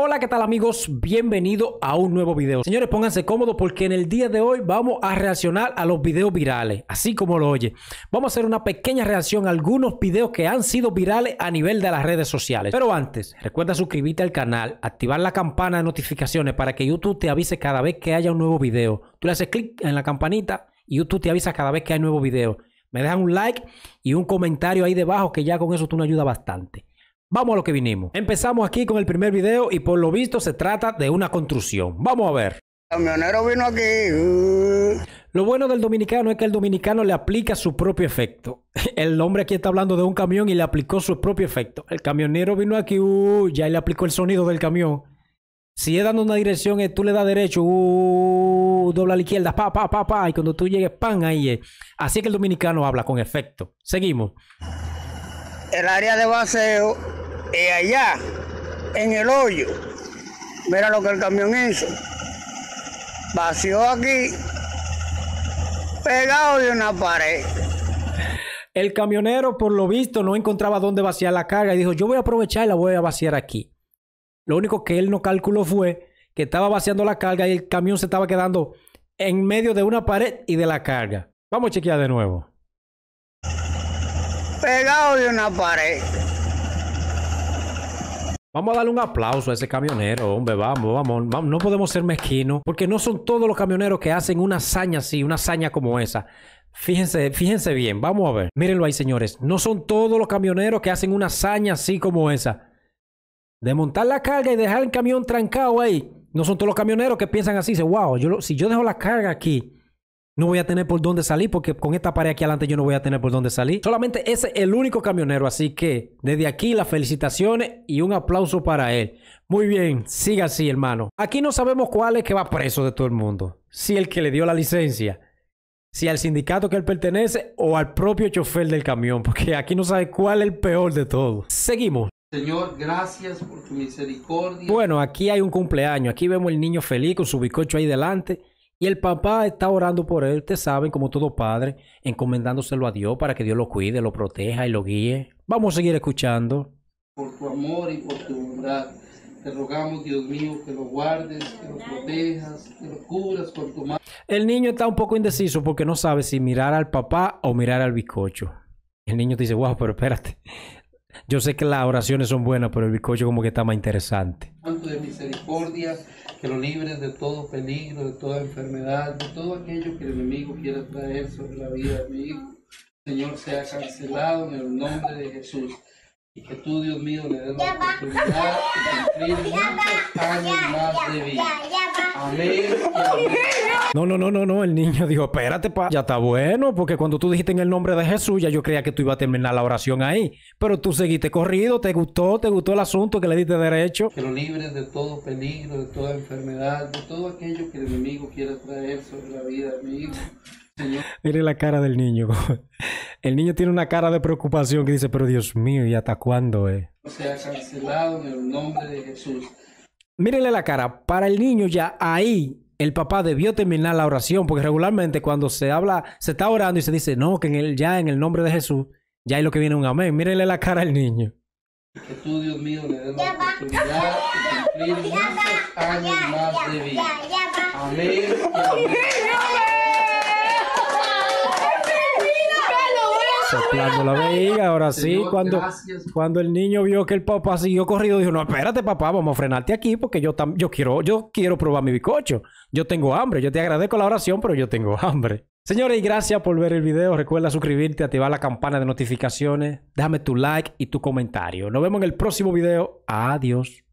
Hola, ¿qué tal amigos? Bienvenido a un nuevo video. Señores, pónganse cómodos porque en el día de hoy vamos a reaccionar a los videos virales, así como lo oye. Vamos a hacer una pequeña reacción a algunos videos que han sido virales a nivel de las redes sociales. Pero antes, recuerda suscribirte al canal, activar la campana de notificaciones para que YouTube te avise cada vez que haya un nuevo video. Tú le haces clic en la campanita y YouTube te avisa cada vez que hay nuevo video. Me dejan un like y un comentario ahí debajo que ya con eso tú me ayudas bastante. Vamos a lo que vinimos. Empezamos aquí con el primer video y por lo visto se trata de una construcción. Vamos a ver. camionero vino aquí. Lo bueno del dominicano es que el dominicano le aplica su propio efecto. El hombre aquí está hablando de un camión y le aplicó su propio efecto. El camionero vino aquí, uh, ya le aplicó el sonido del camión. Si es dando una dirección, eh, tú le das derecho, uh, dobla a la izquierda, pa, pa, pa, pa. Y cuando tú llegues, pan, ahí Así que el dominicano habla con efecto. Seguimos. El área de baseo y eh, allá, en el hoyo, mira lo que el camión hizo. Vació aquí, pegado de una pared. El camionero, por lo visto, no encontraba dónde vaciar la carga y dijo, yo voy a aprovechar y la voy a vaciar aquí. Lo único que él no calculó fue que estaba vaciando la carga y el camión se estaba quedando en medio de una pared y de la carga. Vamos a chequear de nuevo. Pegado de una pared. Vamos a darle un aplauso a ese camionero, hombre, vamos, vamos, No podemos ser mezquinos, porque no son todos los camioneros que hacen una hazaña así, una hazaña como esa. Fíjense, fíjense bien, vamos a ver. Mírenlo ahí, señores. No son todos los camioneros que hacen una hazaña así como esa. De montar la carga y dejar el camión trancado ahí. No son todos los camioneros que piensan así. Dicen, wow, si yo dejo la carga aquí no voy a tener por dónde salir porque con esta pared aquí adelante yo no voy a tener por dónde salir. Solamente ese es el único camionero, así que desde aquí las felicitaciones y un aplauso para él. Muy bien, siga así hermano. Aquí no sabemos cuál es que va preso de todo el mundo. Si el que le dio la licencia, si al sindicato que él pertenece o al propio chofer del camión, porque aquí no sabe cuál es el peor de todo. Seguimos. Señor, gracias por tu misericordia. Bueno, aquí hay un cumpleaños. Aquí vemos el niño feliz con su bicocho ahí delante. Y el papá está orando por él, ustedes saben, como todo padre, encomendándoselo a Dios para que Dios lo cuide, lo proteja y lo guíe. Vamos a seguir escuchando. Por tu amor y por tu bondad, te rogamos, Dios mío, que lo guardes, que lo protejas, que lo cubras con tu mano. El niño está un poco indeciso porque no sabe si mirar al papá o mirar al bizcocho. El niño dice, wow, pero espérate, yo sé que las oraciones son buenas, pero el bizcocho como que está más interesante de misericordia, que lo libres de todo peligro, de toda enfermedad, de todo aquello que el enemigo quiera traer sobre la vida de mi hijo. Señor, sea cancelado en el nombre de Jesús. Y que tú, Dios mío, le demos la oportunidad de cumplir años más de vida. No, no, no, no, no. El niño dijo, espérate, pa, ya está bueno, porque cuando tú dijiste en el nombre de Jesús, ya yo creía que tú ibas a terminar la oración ahí. Pero tú seguiste corrido, te gustó, te gustó el asunto que le diste derecho. Que lo libres de todo peligro, de toda enfermedad, de todo aquello que el enemigo quiera traer sobre la vida amigo. Mire la cara del niño. El niño tiene una cara de preocupación que dice, pero Dios mío, ¿y hasta cuándo? Eh? cancelado en el nombre de Jesús. Mírenle la cara, para el niño ya ahí el papá debió terminar la oración, porque regularmente cuando se habla, se está orando y se dice, no, que en el, ya en el nombre de Jesús, ya es lo que viene un amén. Mírenle la cara al niño. tú, Dios mío, le la amén. Ahora sí, cuando, cuando el niño vio que el papá siguió corrido, dijo, no, espérate papá, vamos a frenarte aquí porque yo, yo, quiero, yo quiero probar mi bicocho. Yo tengo hambre, yo te agradezco la oración, pero yo tengo hambre. Señores, y gracias por ver el video. Recuerda suscribirte, activar la campana de notificaciones. Déjame tu like y tu comentario. Nos vemos en el próximo video. Adiós.